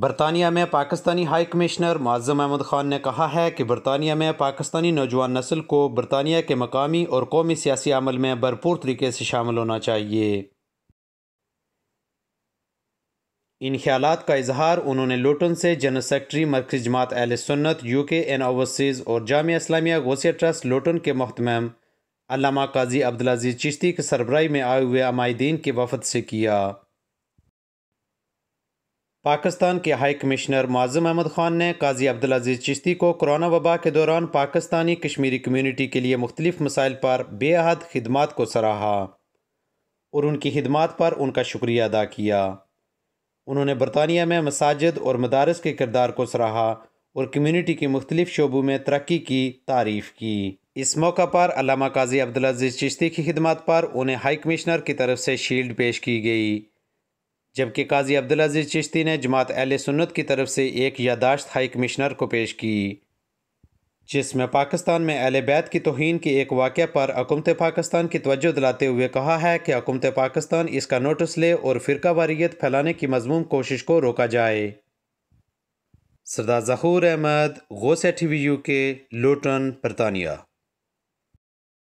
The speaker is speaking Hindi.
बरतानिया में पाकिस्तानी हाई कमिश्नर मुआज़म अहमद ख़ान ने कहा है कि बरतानिया में पाकिस्तानी नौजवान नस्ल को बरतानिया के मकामी और कौमी सियासी अमल में भरपूर तरीके से शामिल होना चाहिए इन ख्याल का इजहार उन्होंने लोटन से जनरल सेक्रेटरी मरकज़ जमात अहल सुन्नत यू के एन ओवरसीज़ और जाम इस्लामिया गोसिया ट्रस्ट लूटन के महतम अलामा काजी अब्दुलज़ीज़ चिश्ती के सरबराही में आए हुए अमायदीन के वफद से किया पाकिस्तान के हाई कमिश्नर माजम अहमद ख़ान ने काजी अजीज़ चिश्ती को कोरोना वबा के दौरान पाकिस्तानी कश्मीरी कम्यूनिटी के लिए मुख्तलिफ मसाइल पर बेहद खदमात को सराहा और उनकी खिदमत पर उनका शुक्रिया अदा किया उन्होंने बरतानिया में मसाजिद और मदारस के किरदार को सराहा और कम्यूनिटी के मुख्तलिफ शोबों में तरक्की की तारीफ़ की इस मौका पर अलामा काजी अजीज़ चिश्ती की खिदमत पर उन्हें हाई कमिश्नर की तरफ से शील्ड पेश की गई जबकि काजी अब्दुल अजीज़ चिश्ती ने जमात अहल सुन्नत की तरफ से एक यादाश्त हाई कमिश्नर को पेश की जिसमें पाकिस्तान में अहल बैत की तोहन के एक वाक़ पर हकूमत पाकिस्तान की तवज्जो दिलाते हुए कहा है कि हकूमत पाकिस्तान इसका नोटिस ले और फ़िरका वारीत फैलाने की मजमूम कोशिश को रोका जाए सरदार जहूर अहमद गोसे T V U K Luton बरतानिया